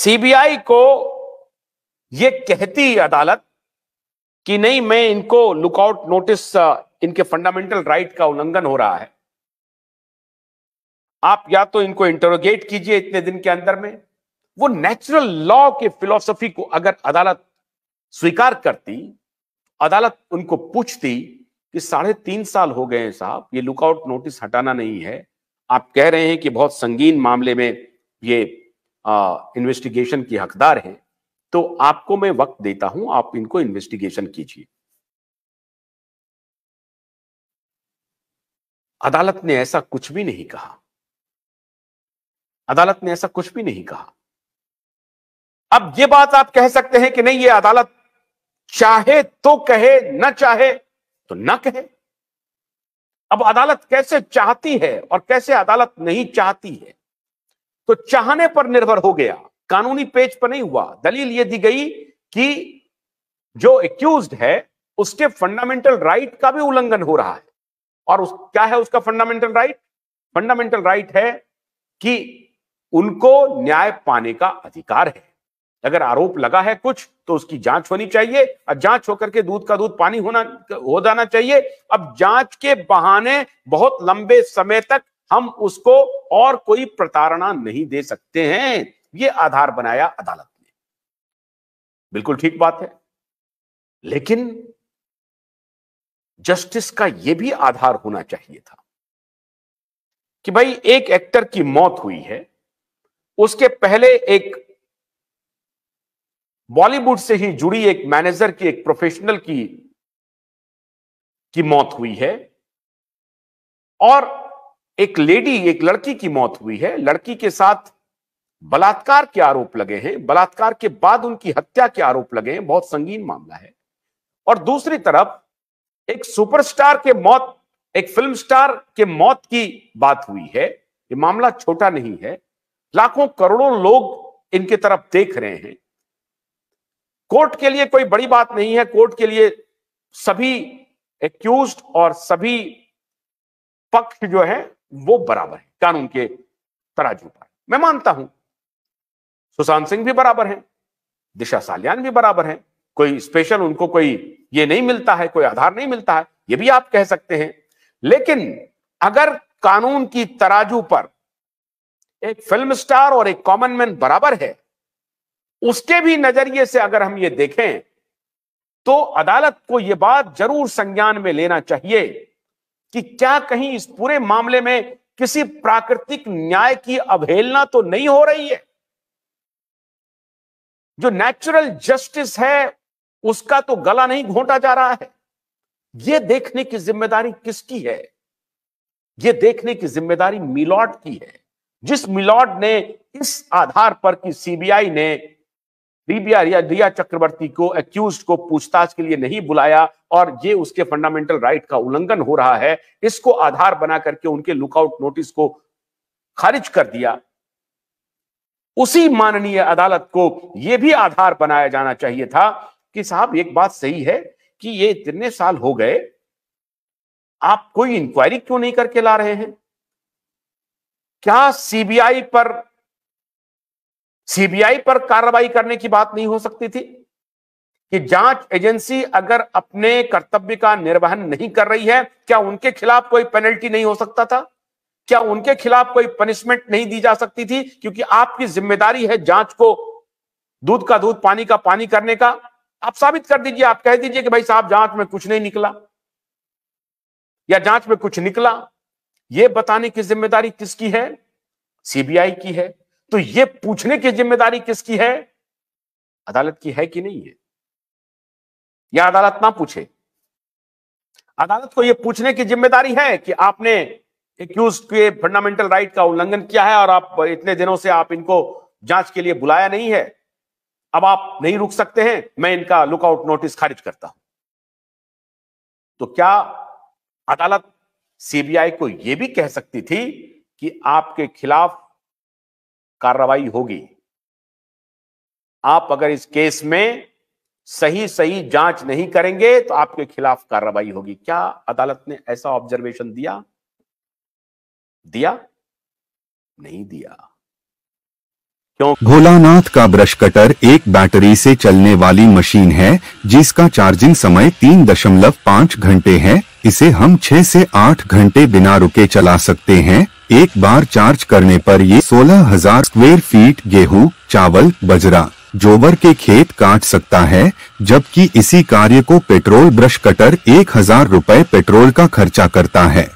CBI को यह कहती अदालत कि नहीं मैं इनको लुकआउट नोटिस uh, इनके फंडामेंटल राइट का उल्लंघन हो रहा है आप या तो इनको इंटरोगेट कीजिए इतने दिन के अंदर में वो नेचुरल लॉ के फिलोसफी को अगर अदालत स्वीकार करती अदालत उनको पूछती कि साढ़े तीन साल हो गए हैं साहब ये लुकआउट नोटिस हटाना नहीं है आप कह रहे हैं कि बहुत संगीन मामले में ये इन्वेस्टिगेशन की हकदार हैं तो आपको मैं वक्त देता हूं आप इनको इन्वेस्टिगेशन कीजिए अदालत ने ऐसा कुछ भी नहीं कहा अदालत ने ऐसा कुछ भी नहीं कहा अब ये बात आप कह सकते हैं कि नहीं ये अदालत चाहे तो कहे ना चाहे तो न कहे अब अदालत कैसे चाहती है और कैसे अदालत नहीं चाहती है तो चाहने पर निर्भर हो गया कानूनी पेज पर नहीं हुआ दलील यह दी गई कि जो एक्यूज है उसके फंडामेंटल राइट का भी उल्लंघन हो रहा है और उस क्या है उसका फंडामेंटल राइट फंडामेंटल राइट है कि उनको न्याय पाने का अधिकार है अगर आरोप लगा है कुछ तो उसकी जांच होनी चाहिए और जांच होकर के दूध का दूध पानी होना हो जाना चाहिए अब जांच के बहाने बहुत लंबे समय तक हम उसको और कोई प्रताड़ना नहीं दे सकते हैं ये आधार बनाया अदालत ने बिल्कुल ठीक बात है लेकिन जस्टिस का यह भी आधार होना चाहिए था कि भाई एक एक्टर की मौत हुई है उसके पहले एक बॉलीवुड से ही जुड़ी एक मैनेजर की एक प्रोफेशनल की की मौत हुई है और एक लेडी एक लड़की की मौत हुई है लड़की के साथ बलात्कार के आरोप लगे हैं बलात्कार के बाद उनकी हत्या के आरोप लगे हैं बहुत संगीन मामला है और दूसरी तरफ एक सुपरस्टार के मौत एक फिल्म स्टार के मौत की बात हुई है ये मामला छोटा नहीं है लाखों करोड़ों लोग इनके तरफ देख रहे हैं कोर्ट के लिए कोई बड़ी बात नहीं है कोर्ट के लिए सभी एक्यूज और सभी पक्ष जो है वो बराबर है कानून के तराजू पर मैं मानता हूं सुशांत सिंह भी बराबर है दिशा सालियान भी बराबर है कोई स्पेशल उनको कोई ये नहीं मिलता है कोई आधार नहीं मिलता है ये भी आप कह सकते हैं लेकिन अगर कानून की तराजू पर एक फिल्म स्टार और एक कॉमन मैन बराबर है उसके भी नजरिए से अगर हम ये देखें तो अदालत को यह बात जरूर संज्ञान में लेना चाहिए कि क्या कहीं इस पूरे मामले में किसी प्राकृतिक न्याय की अवहेलना तो नहीं हो रही है जो नेचुरल जस्टिस है उसका तो गला नहीं घोंटा जा रहा है यह देखने की जिम्मेदारी किसकी है यह देखने की जिम्मेदारी मिलॉट की है जिस मिलॉट ने इस आधार पर कि सीबीआई ने डीबीआर या रिया चक्रवर्ती को एक्यूज को पूछताछ के लिए नहीं बुलाया और ये उसके फंडामेंटल राइट का उल्लंघन हो रहा है इसको आधार बना करके उनके लुकआउट नोटिस को खारिज कर दिया उसी माननीय अदालत को यह भी आधार बनाया जाना चाहिए था कि साहब एक बात सही है कि ये इतने साल हो गए आप कोई इंक्वायरी क्यों नहीं करके ला रहे हैं क्या सीबीआई पर सीबीआई पर कार्रवाई करने की बात नहीं हो सकती थी कि जांच एजेंसी अगर अपने कर्तव्य का निर्वहन नहीं कर रही है क्या उनके खिलाफ कोई पेनल्टी नहीं हो सकता था क्या उनके खिलाफ कोई पनिशमेंट नहीं दी जा सकती थी क्योंकि आपकी जिम्मेदारी है जांच को दूध का दूध पानी का पानी करने का आप साबित कर दीजिए आप कह दीजिए कि भाई साहब जांच में कुछ नहीं निकला या जांच में कुछ निकला यह बताने की जिम्मेदारी किसकी है सीबीआई की है तो ये पूछने की जिम्मेदारी किसकी है अदालत की है कि नहीं है या अदालत ना पूछे अदालत को यह पूछने की जिम्मेदारी है कि आपने एक्यूज के फंडामेंटल राइट का उल्लंघन किया है और आप इतने दिनों से आप इनको जांच के लिए बुलाया नहीं है अब आप नहीं रुक सकते हैं मैं इनका लुकआउट नोटिस खारिज करता हूं तो क्या अदालत सीबीआई को यह भी कह सकती थी कि आपके खिलाफ कार्रवाई होगी आप अगर इस केस में सही सही जांच नहीं करेंगे तो आपके खिलाफ कार्रवाई होगी क्या अदालत ने ऐसा ऑब्जर्वेशन दिया दिया नहीं दिया क्यों भोलानाथ का ब्रश कटर एक बैटरी से चलने वाली मशीन है जिसका चार्जिंग समय तीन दशमलव पाँच घंटे है इसे हम छह से आठ घंटे बिना रुके चला सकते हैं एक बार चार्ज करने पर ये सोलह हजार स्क्वेयर फीट गेहूं, चावल बजरा जोबर के खेत काट सकता है जबकि इसी कार्य को पेट्रोल ब्रश कटर एक हजार रूपए पेट्रोल का खर्चा करता है